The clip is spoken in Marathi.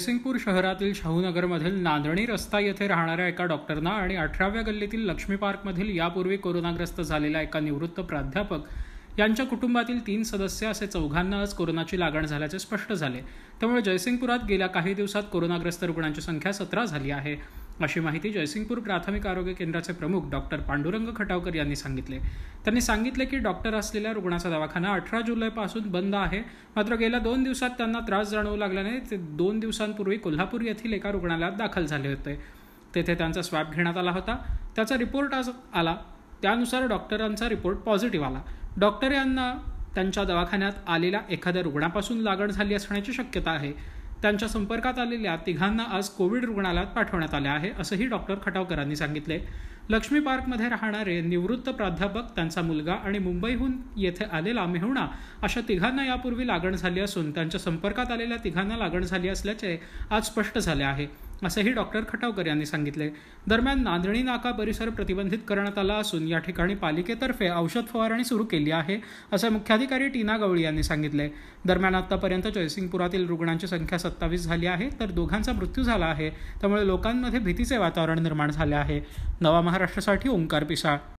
जयसिंगपूर शहरातील शाहूनगरमधील नांदणी रस्ता येथे राहणाऱ्या एका डॉक्टरना आणि अठराव्या गल्लीतील लक्ष्मी पार्कमधील यापूर्वी कोरोनाग्रस्त झालेला एका निवृत्त प्राध्यापक यांच्या कुटुंबातील तीन सदस्य असे चौघांना आज कोरोनाची लागण झाल्याचे स्पष्ट झाले त्यामुळे जयसिंगपुरात गेल्या काही दिवसात कोरोनाग्रस्त रुग्णांची संख्या सतरा झाली आहे अशी माहिती जयसिंगपूर प्राथमिक आरोग्य केंद्राचे प्रमुख डॉक्टर पांडुरंग खटावकर यांनी सांगितले त्यांनी सांगितले की डॉक्टर असलेल्या रुग्णाचा दवाखाना अठरा जुलैपासून बंद आहे मात्र गेल्या दोन दिवसात त्यांना त्रास जाणवू लागल्याने ते दोन दिवसांपूर्वी कोल्हापूर येथील एका रुग्णालयात दाखल झाले होते तेथे त्यांचा स्वॅब घेण्यात आला होता त्याचा रिपोर्ट आज आला त्यानुसार डॉक्टरांचा रिपोर्ट पॉझिटिव्ह आला डॉक्टर यांना त्यांच्या दवाखान्यात आलेल्या एखाद्या रुग्णापासून लागण झाली असण्याची शक्यता आहे त्यांच्या संपर्कात आलेल्या तिघांना आज कोविड रुग्णालयात पाठवण्यात आले आहे असंही डॉक्टर खटावकरांनी सांगितले लक्ष्मी पार्कमध्ये राहणारे निवृत्त प्राध्यापक त्यांचा मुलगा आणि मुंबईहून येथे आलेला मेहुणा अशा तिघांना यापूर्वी लागण झाली असून त्यांच्या संपर्कात आलेल्या तिघांना लागण झाली असल्याचे आज स्पष्ट झाले आहे असंही डॉक्टर खटावकर यांनी सांगितले दरम्यान नांदणी नाका परिसर प्रतिबंधित करण्यात आला असून या ठिकाणी पालिकेतर्फे औषध फवारणी सुरू केली आहे असे मुख्याधिकारी टीना गवळी यांनी सांगितले दरम्यान आतापर्यंत जयसिंगपुरातील रुग्णांची संख्या सत्तावीस झाली आहे तर दोघांचा मृत्यू झाला आहे त्यामुळे लोकांमध्ये भीतीचे वातावरण निर्माण झाले आहे नवा महाराष्ट्रासाठी ओंकार पिसाळ